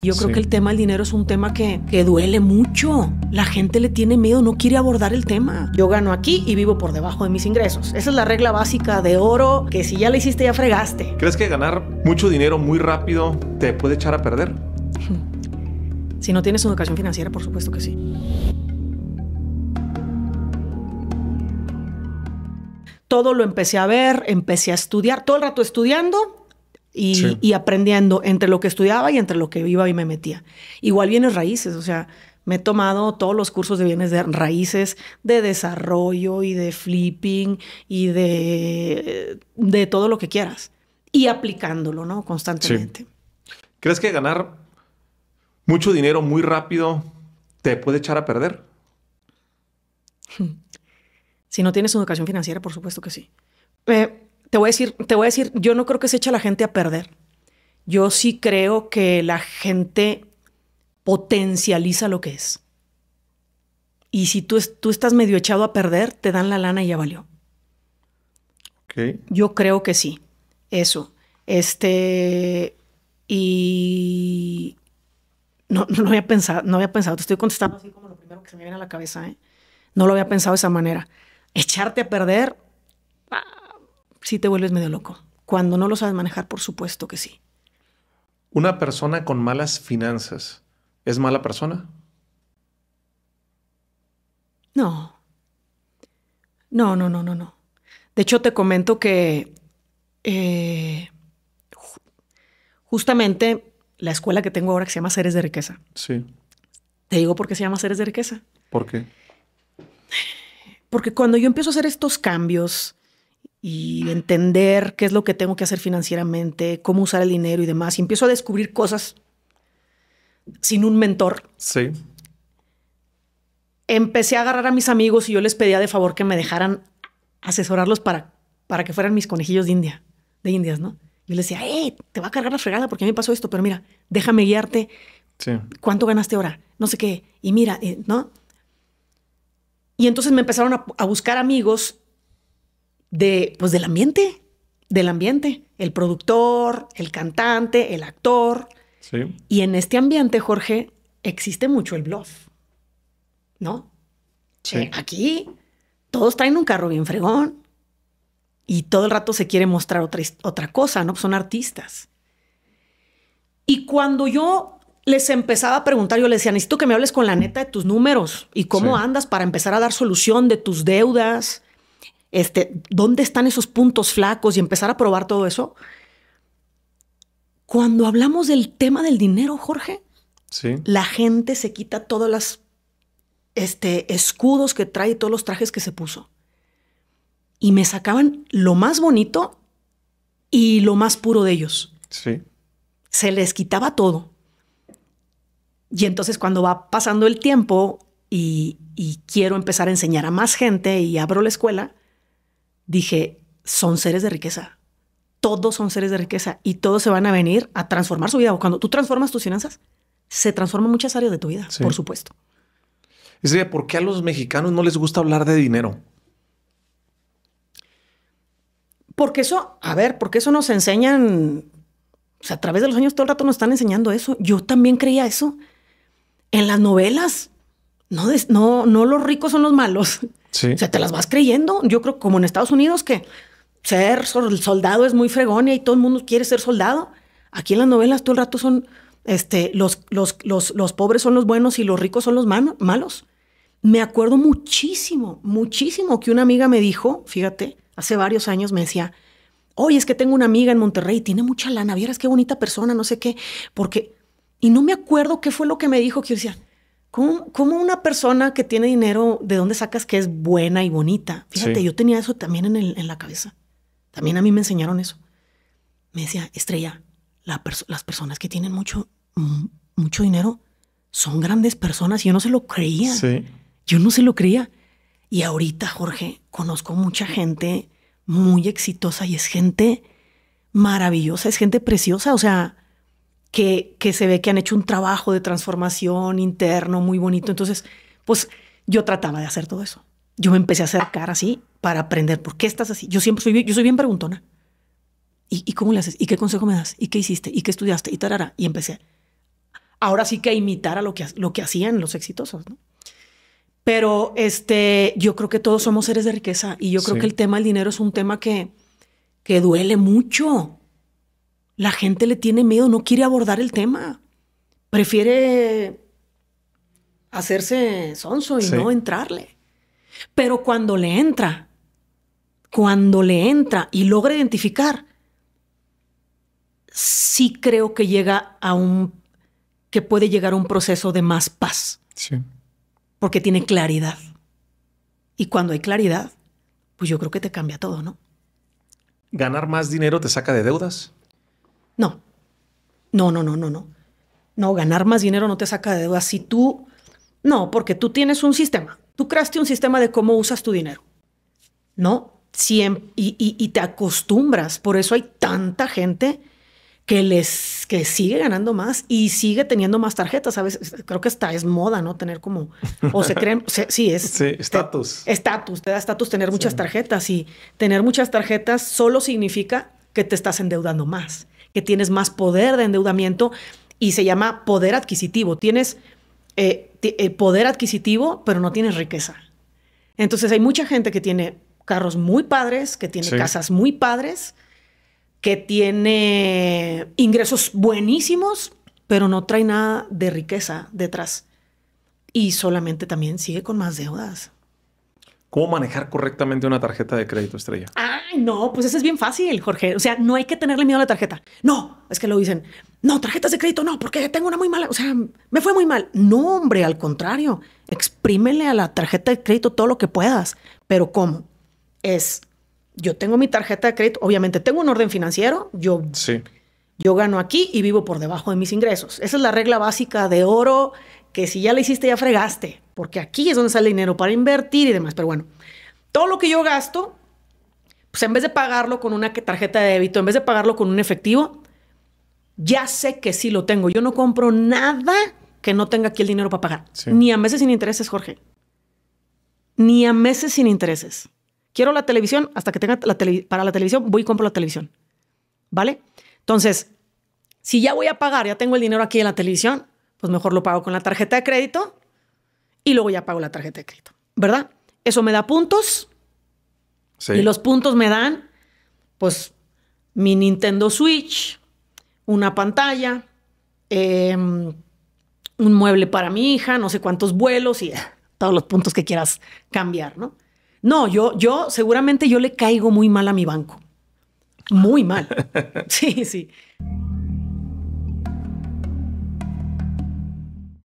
Yo creo que el tema del dinero es un tema que, que duele mucho. La gente le tiene miedo, no quiere abordar el tema. Yo gano aquí y vivo por debajo de mis ingresos. Esa es la regla básica de oro, que si ya la hiciste ya fregaste. ¿Crees que ganar mucho dinero muy rápido te puede echar a perder? Si no tienes educación financiera, por supuesto que sí. Todo lo empecé a ver, empecé a estudiar, todo el rato estudiando, y, aprendiendo entre lo que estudiaba y entre lo que iba y me metía. Igual bienes raíces, o sea, me he tomado todos los cursos de bienes de raíces, de desarrollo y de flipping y de, de todo lo que quieras. Y aplicándolo, ¿no? Constantemente. ¿Crees que ganar mucho dinero muy rápido te puede echar a perder? Hmm. Si no tienes educación financiera, por supuesto que sí. Eh, te voy a decir, te voy a decir, yo no creo que se eche la gente a perder. Yo sí creo que la gente potencializa lo que es. Y si tú, estás medio echado a perder, te dan la lana y ya valió. Yo creo que sí. Eso. Este. Y. No, no lo había pensado, no había pensado. Te estoy contestando así como lo primero que se me viene a la cabeza, ¿eh? No lo había pensado de esa manera. Echarte a perder. Ah sí te vuelves medio loco. Cuando no lo sabes manejar, por supuesto que sí. ¿Una persona con malas finanzas es mala persona? No. No, no, no, no, no. De hecho, te comento que eh, justamente la escuela que tengo ahora que se llama Seres de Riqueza. Sí. Te digo por qué se llama Seres de Riqueza. ¿Por qué? Porque cuando yo empiezo a hacer estos cambios y entender qué es lo que tengo que hacer financieramente, cómo usar el dinero y demás. Y empiezo a descubrir cosas sin un mentor. Sí. Empecé a agarrar a mis amigos y yo les pedía de favor que me dejaran asesorarlos para, para que fueran mis conejillos de India, de Indias, ¿no? Yo les decía, eh, te va a cargar la fregada porque a mí me pasó esto, pero mira, déjame guiarte. Sí. ¿Cuánto ganaste ahora? No sé qué. Y mira, eh, ¿no? Y entonces me empezaron a, a buscar amigos de, pues, del ambiente, del ambiente, el productor, el cantante, el actor. Sí. Y en este ambiente, Jorge, existe mucho el bluff, ¿no? Sí. Eh, aquí todos traen un carro bien fregón y todo el rato se quiere mostrar otra, otra cosa, ¿no? son artistas. Y cuando yo les empezaba a preguntar, yo les decía, necesito que me hables con la neta de tus números y cómo andas para empezar a dar solución de tus deudas, este, dónde están esos puntos flacos y empezar a probar todo eso. Cuando hablamos del tema del dinero, Jorge, sí. la gente se quita todos los este, escudos que trae, todos los trajes que se puso. Y me sacaban lo más bonito y lo más puro de ellos. Sí. Se les quitaba todo. Y entonces cuando va pasando el tiempo y, quiero empezar a enseñar a más gente y abro la escuela, dije, son seres de riqueza. Todos son seres de riqueza y todos se van a venir a transformar su vida. cuando tú transformas tus finanzas, se transforman muchas áreas de tu vida, por supuesto. Es ¿por qué a los mexicanos no les gusta hablar de dinero? Porque eso, a ver, porque eso nos enseñan, o sea, a través de los años todo el rato nos están enseñando eso. Yo también creía eso. En las novelas, no, no los ricos son los malos. O sea, te las vas creyendo. Yo creo como en Estados Unidos que ser soldado es muy fregón y todo el mundo quiere ser soldado. Aquí en las novelas todo el rato son este, los, los, los pobres son los buenos y los ricos son los malos. Me acuerdo muchísimo, muchísimo que una amiga me dijo, fíjate, hace varios años me decía, oye, es que tengo una amiga en Monterrey, tiene mucha lana, vieras qué bonita persona, no sé qué, porque... Y no me acuerdo qué fue lo que me dijo, que yo decía, ¿Cómo, una persona que tiene dinero, de dónde sacas que es buena y bonita? Fíjate, yo tenía eso también en, el, en, la cabeza. También a mí me enseñaron eso. Me decía, Estrella, las personas que tienen mucho, mm, mucho dinero son grandes personas. yo no se lo creía. Yo no se lo creía. Y ahorita, Jorge, conozco mucha gente muy exitosa y es gente maravillosa, es gente preciosa. O sea, que, se ve que han hecho un trabajo de transformación interno muy bonito. Entonces, pues yo trataba de hacer todo eso. Yo me empecé a acercar así para aprender por qué estás así. Yo siempre soy, yo soy bien preguntona. ¿Y, cómo le haces? ¿Y qué consejo me das? ¿Y qué hiciste? ¿Y qué estudiaste? Y tarara. Y empecé. Ahora sí que a imitar a lo que, lo que hacían los exitosos, Pero este, yo creo que todos somos seres de riqueza y yo creo que el tema del dinero es un tema que, que duele mucho la gente le tiene miedo, no quiere abordar el tema. Prefiere hacerse sonso y no entrarle. Pero cuando le entra, cuando le entra y logra identificar, sí creo que llega a un que puede llegar a un proceso de más paz. Sí. Porque tiene claridad. Y cuando hay claridad, pues yo creo que te cambia todo, ¿no? ¿Ganar más dinero te saca de deudas? No, no, no, no, no, no. No, ganar más dinero no te saca de deuda. Si tú, no, porque tú tienes un sistema. Tú creaste un sistema de cómo usas tu dinero. No, y, te acostumbras. Por eso hay tanta gente que les que sigue ganando más y sigue teniendo más tarjetas. Sabes, creo que está es moda, ¿no? Tener como o se creen, sí es estatus. Sí, estatus te da estatus tener muchas tarjetas y tener muchas tarjetas solo significa que te estás endeudando más que tienes más poder de endeudamiento y se llama poder adquisitivo. Tienes eh, eh, poder adquisitivo, pero no tienes riqueza. Entonces hay mucha gente que tiene carros muy padres, que tiene casas muy padres, que tiene ingresos buenísimos, pero no trae nada de riqueza detrás. Y solamente también sigue con más deudas. ¿Cómo manejar correctamente una tarjeta de crédito estrella? Ay, no, pues eso es bien fácil, Jorge. O sea, no hay que tenerle miedo a la tarjeta. No, es que lo dicen. No, tarjetas de crédito, no, porque tengo una muy mala. O sea, me fue muy mal. No, hombre, al contrario. Exprímele a la tarjeta de crédito todo lo que puedas. Pero ¿cómo? Es, yo tengo mi tarjeta de crédito. Obviamente, tengo un orden financiero. Yo, sí. yo gano aquí y vivo por debajo de mis ingresos. Esa es la regla básica de oro que si ya la hiciste, ya fregaste porque aquí es donde sale dinero para invertir y demás. Pero bueno, todo lo que yo gasto, pues en vez de pagarlo con una tarjeta de débito, en vez de pagarlo con un efectivo, ya sé que sí lo tengo. Yo no compro nada que no tenga aquí el dinero para pagar. Ni a meses sin intereses, Jorge. Ni a meses sin intereses. Quiero la televisión hasta que tenga para la televisión, voy y compro la televisión. ¿Vale? Entonces, si ya voy a pagar, ya tengo el dinero aquí en la televisión, pues mejor lo pago con la tarjeta de crédito y luego ya pago la tarjeta de crédito, ¿verdad? Eso me da puntos sí. y los puntos me dan, pues, mi Nintendo Switch, una pantalla, em, un mueble para mi hija, no sé cuántos vuelos y eh, todos los puntos que quieras cambiar, ¿no? No, yo, yo seguramente yo le caigo muy mal a mi banco. Muy mal. Sí, sí.